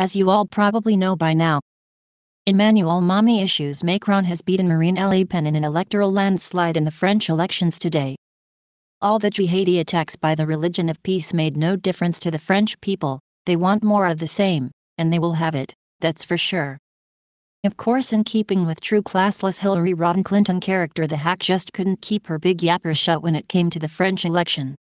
as you all probably know by now. Emmanuel. Mami mommy issues Macron has beaten Marine Le Pen in an electoral landslide in the French elections today. All the jihadi attacks by the religion of peace made no difference to the French people, they want more of the same, and they will have it, that's for sure. Of course in keeping with true classless Hillary Rodham Clinton character the hack just couldn't keep her big yapper shut when it came to the French election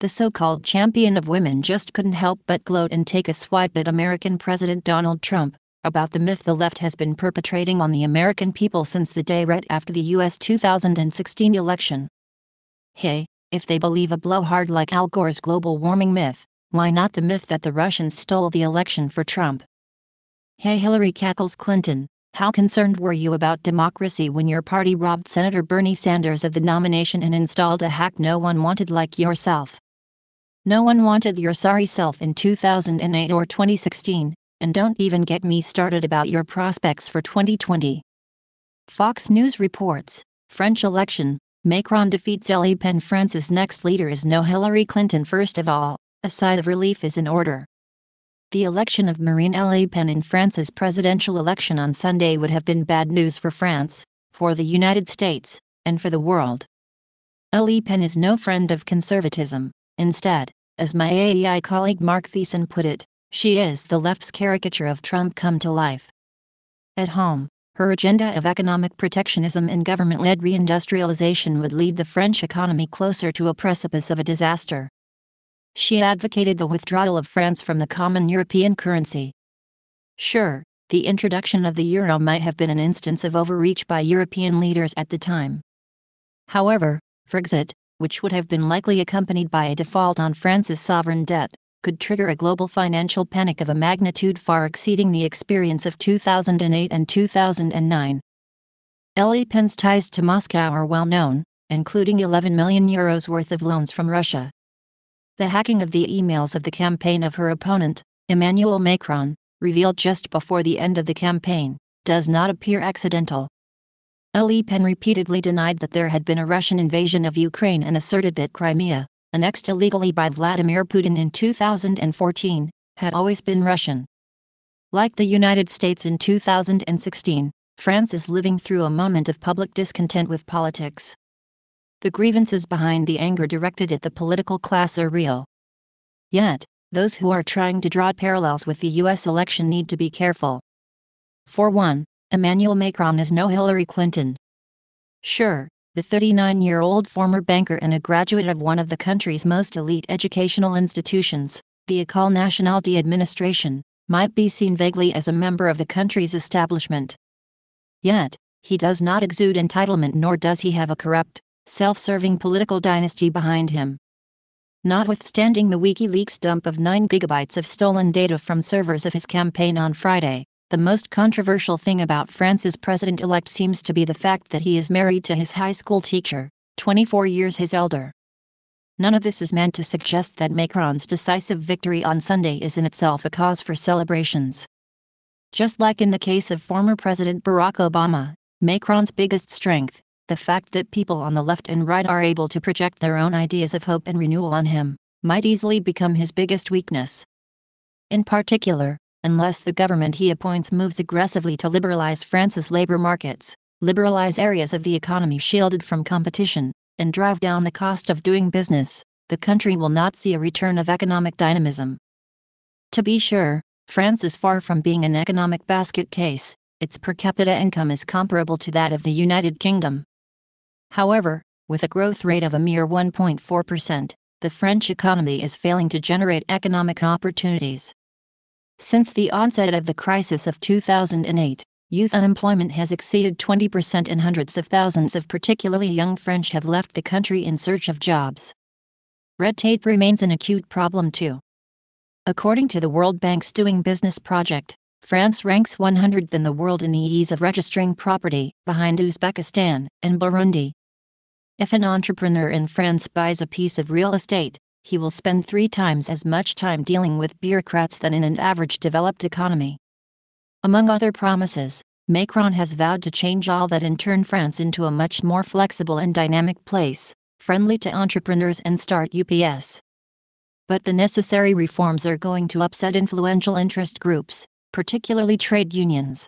the so-called champion of women just couldn't help but gloat and take a swipe at American President Donald Trump about the myth the left has been perpetrating on the American people since the day right after the US 2016 election. Hey, if they believe a blowhard like Al Gore's global warming myth, why not the myth that the Russians stole the election for Trump? Hey Hillary cackles Clinton, how concerned were you about democracy when your party robbed Senator Bernie Sanders of the nomination and installed a hack no one wanted like yourself? No one wanted your sorry self in 2008 or 2016, and don't even get me started about your prospects for 2020. Fox News reports French election Macron defeats Le Pen. France's next leader is no Hillary Clinton. First of all, a sigh of relief is in order. The election of Marine Le Pen in France's presidential election on Sunday would have been bad news for France, for the United States, and for the world. Le Pen is no friend of conservatism. Instead, as my AEI colleague Mark Thiessen put it, she is the left's caricature of Trump come to life. At home, her agenda of economic protectionism and government led reindustrialization would lead the French economy closer to a precipice of a disaster. She advocated the withdrawal of France from the common European currency. Sure, the introduction of the euro might have been an instance of overreach by European leaders at the time. However, Frexit, which would have been likely accompanied by a default on France's sovereign debt, could trigger a global financial panic of a magnitude far exceeding the experience of 2008 and 2009. Le Pen's ties to Moscow are well known, including 11 million euros worth of loans from Russia. The hacking of the emails of the campaign of her opponent, Emmanuel Macron, revealed just before the end of the campaign, does not appear accidental. Le Pen repeatedly denied that there had been a Russian invasion of Ukraine and asserted that Crimea, annexed illegally by Vladimir Putin in 2014, had always been Russian. Like the United States in 2016, France is living through a moment of public discontent with politics. The grievances behind the anger directed at the political class are real. Yet, those who are trying to draw parallels with the US election need to be careful. For one, Emmanuel Macron is no Hillary Clinton. Sure, the 39 year old former banker and a graduate of one of the country's most elite educational institutions, the École Nationale d'Administration, might be seen vaguely as a member of the country's establishment. Yet, he does not exude entitlement nor does he have a corrupt, self serving political dynasty behind him. Notwithstanding the WikiLeaks dump of 9 gigabytes of stolen data from servers of his campaign on Friday, the most controversial thing about France's president elect seems to be the fact that he is married to his high school teacher, 24 years his elder. None of this is meant to suggest that Macron's decisive victory on Sunday is in itself a cause for celebrations. Just like in the case of former President Barack Obama, Macron's biggest strength, the fact that people on the left and right are able to project their own ideas of hope and renewal on him, might easily become his biggest weakness. In particular, unless the government he appoints moves aggressively to liberalize France's labor markets, liberalize areas of the economy shielded from competition, and drive down the cost of doing business, the country will not see a return of economic dynamism. To be sure, France is far from being an economic basket case, its per capita income is comparable to that of the United Kingdom. However, with a growth rate of a mere 1.4%, the French economy is failing to generate economic opportunities. Since the onset of the crisis of 2008, youth unemployment has exceeded 20% and hundreds of thousands of particularly young French have left the country in search of jobs. Red tape remains an acute problem too. According to the World Bank's Doing Business project, France ranks 100th in the world in the ease of registering property, behind Uzbekistan and Burundi. If an entrepreneur in France buys a piece of real estate, he will spend three times as much time dealing with bureaucrats than in an average developed economy. Among other promises, Macron has vowed to change all that and turn France into a much more flexible and dynamic place, friendly to entrepreneurs and start UPS. But the necessary reforms are going to upset influential interest groups, particularly trade unions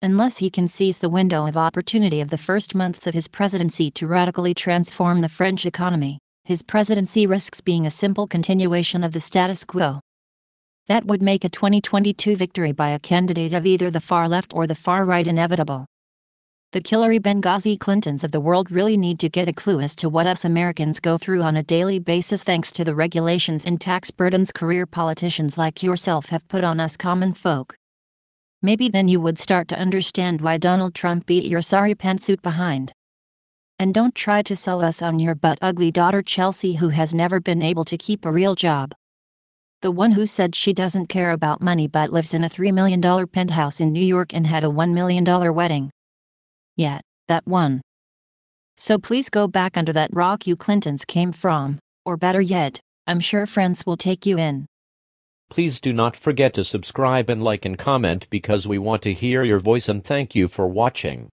unless he can seize the window of opportunity of the first months of his presidency to radically transform the French economy his presidency risks being a simple continuation of the status quo. That would make a 2022 victory by a candidate of either the far left or the far right inevitable. The Hillary Benghazi Clintons of the world really need to get a clue as to what us Americans go through on a daily basis thanks to the regulations and tax burdens career politicians like yourself have put on us common folk. Maybe then you would start to understand why Donald Trump beat your sorry pantsuit behind. And don't try to sell us on your butt ugly daughter Chelsea who has never been able to keep a real job. The one who said she doesn't care about money but lives in a $3 million penthouse in New York and had a $1 million wedding. Yet, yeah, that one. So please go back under that rock you Clintons came from, or better yet, I'm sure friends will take you in. Please do not forget to subscribe and like and comment because we want to hear your voice and thank you for watching.